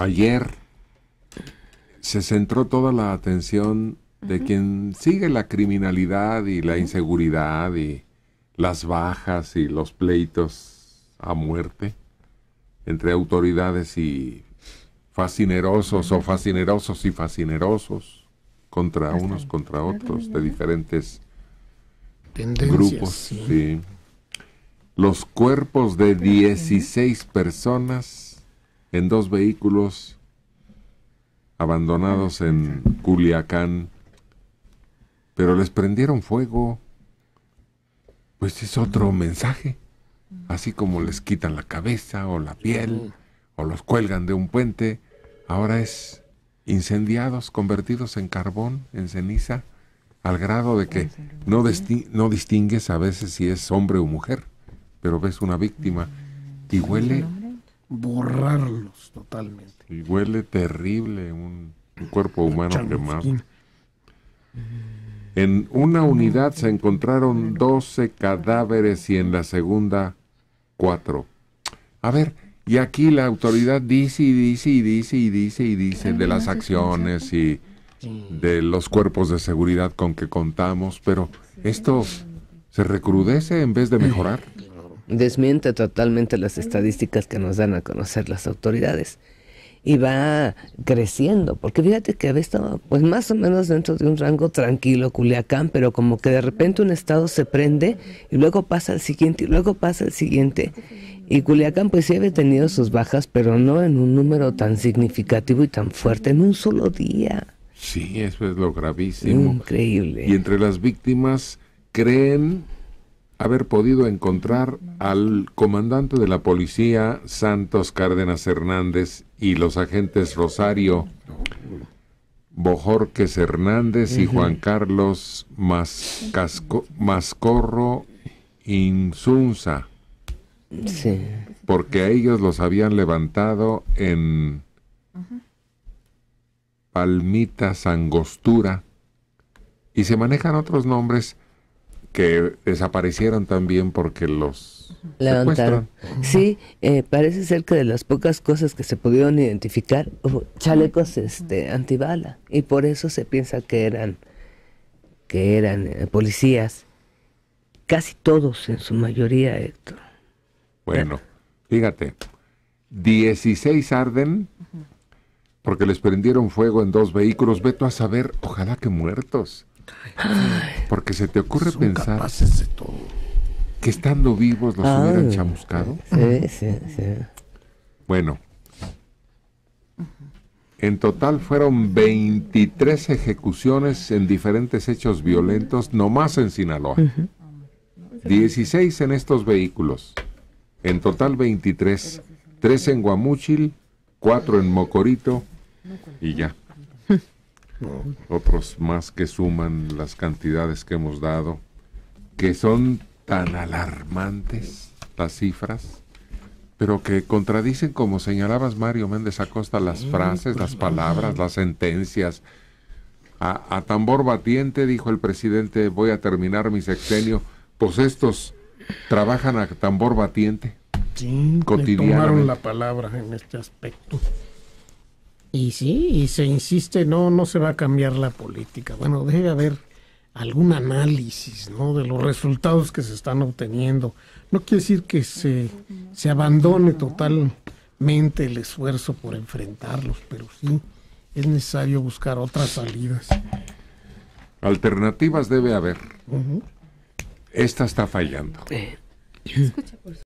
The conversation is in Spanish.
ayer se centró toda la atención de quien sigue la criminalidad y la inseguridad y las bajas y los pleitos a muerte entre autoridades y fascinerosos o fascinerosos y fascinerosos contra unos contra otros de ¿eh? diferentes grupos. Los cuerpos de 16 ¿eh? personas en dos vehículos abandonados en Culiacán, pero les prendieron fuego. Pues es otro mensaje, así como les quitan la cabeza o la piel o los cuelgan de un puente, ahora es incendiados, convertidos en carbón, en ceniza, al grado de que no, distingues a veces si es hombre o mujer, pero ves una víctima y huele borrarlos totalmente. Y huele terrible un, cuerpo humano quemado. En una unidad se encontraron 12 cadáveres y en la segunda 4. A ver, y aquí la autoridad dice y dice y dice y dice y dice de las acciones y de los cuerpos de seguridad con que contamos, pero esto se recrudece en vez de mejorar desmiente totalmente las estadísticas que nos dan a conocer las autoridades y va creciendo, porque fíjate que había estado pues más o menos dentro de un rango tranquilo Culiacán, pero como que de repente un estado se prende y luego pasa el siguiente y luego pasa el siguiente. Y Culiacán pues sí había tenido sus bajas, pero no en un número tan significativo y tan fuerte en un solo día. Sí, eso es lo gravísimo. Increíble. Y entre las víctimas creen haber podido encontrar al comandante de la policía Santos Cárdenas Hernández y los agentes Rosario Bojorques Hernández y Juan Carlos Mascorro Insunza. Porque a ellos los habían levantado en Palmita Sangostura y se manejan otros nombres que desaparecieron también porque los levantaron. Sí, eh, parece ser que de las pocas cosas que se pudieron identificar, chalecos este antibala y por eso se piensa que eran que eran eh, policías, casi todos en su mayoría, Héctor. Bueno, fíjate, 16 arden porque les prendieron fuego en dos vehículos, veto a saber, ojalá que muertos porque se te ocurre pensar que estando vivos los hubieran chamuscado. Sí, sí, sí. Bueno, en total fueron 23 ejecuciones en diferentes hechos violentos, más en Sinaloa. 16 en estos vehículos. En total 23. 3 en Guamúchil, 4 en Mocorito y ya otros más que suman las cantidades que hemos dado, que son tan alarmantes las cifras, pero que contradicen, como señalabas Mario Méndez Acosta, las mm, frases, pues las palabras, las sentencias. A, tambor batiente, dijo el presidente, voy a terminar mi sexenio, pues estos trabajan a tambor batiente. continuaron la palabra en este aspecto. Y sí, y se insiste, no, no se va a cambiar la política. Bueno, debe haber algún análisis, ¿no? De los resultados que se están obteniendo. No quiere decir que se, se abandone totalmente el esfuerzo por enfrentarlos, pero sí es necesario buscar otras salidas. Alternativas debe haber. Esta está fallando. Eh, escucha,